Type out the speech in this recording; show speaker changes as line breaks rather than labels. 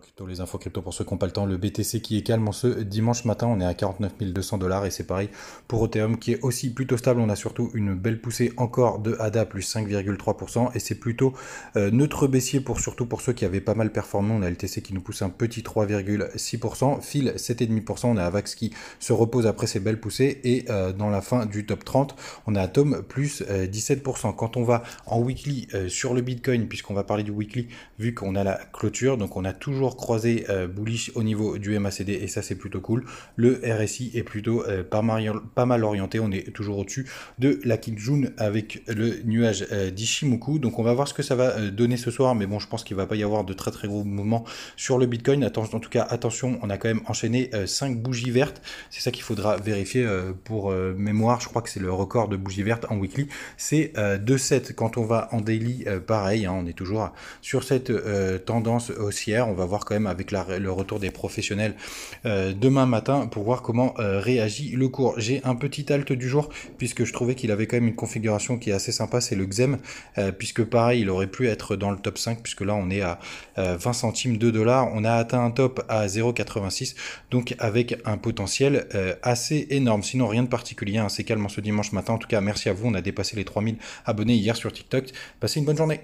crypto, les infos crypto pour ceux qui n'ont pas le temps. Le BTC qui est calme en ce dimanche matin, on est à 49 200 dollars et c'est pareil pour Ethereum qui est aussi plutôt stable. On a surtout une belle poussée encore de ADA plus 5,3% et c'est plutôt euh, neutre baissier pour surtout pour ceux qui avaient pas mal performé. On a LTC qui nous pousse un petit 3,6%, fil 7,5%. On a Avax qui se repose après ses belles poussées et euh, dans la fin du top 30, on a Atom plus 17%. Euh, Quand on va en weekly sur le Bitcoin, puisqu'on va parler du weekly vu qu'on a la clôture, donc on a toujours croisé euh, bullish au niveau du MACD et ça c'est plutôt cool. Le RSI est plutôt euh, pas, mal, pas mal orienté, on est toujours au-dessus de la Kijun avec le nuage euh, d'Ishimoku. Donc on va voir ce que ça va donner ce soir, mais bon je pense qu'il va pas y avoir de très très gros mouvements sur le Bitcoin. Attention, en tout cas attention, on a quand même enchaîné 5 bougies vertes. C'est ça qu'il faudra vérifier pour mémoire. Je crois que c'est le record de bougies vertes en weekly. C'est 7 quand on va en daily, pareil, hein, on est toujours sur cette tendance haussière on va voir quand même avec le retour des professionnels euh, demain matin pour voir comment euh, réagit le cours. J'ai un petit halte du jour puisque je trouvais qu'il avait quand même une configuration qui est assez sympa, c'est le XEM, euh, puisque pareil, il aurait pu être dans le top 5 puisque là on est à 20 centimes de dollars, on a atteint un top à 0,86, donc avec un potentiel assez énorme. Sinon rien de particulier, hein. c'est calme ce dimanche matin. En tout cas, merci à vous, on a dépassé les 3000 abonnés hier sur TikTok. Passez une bonne journée.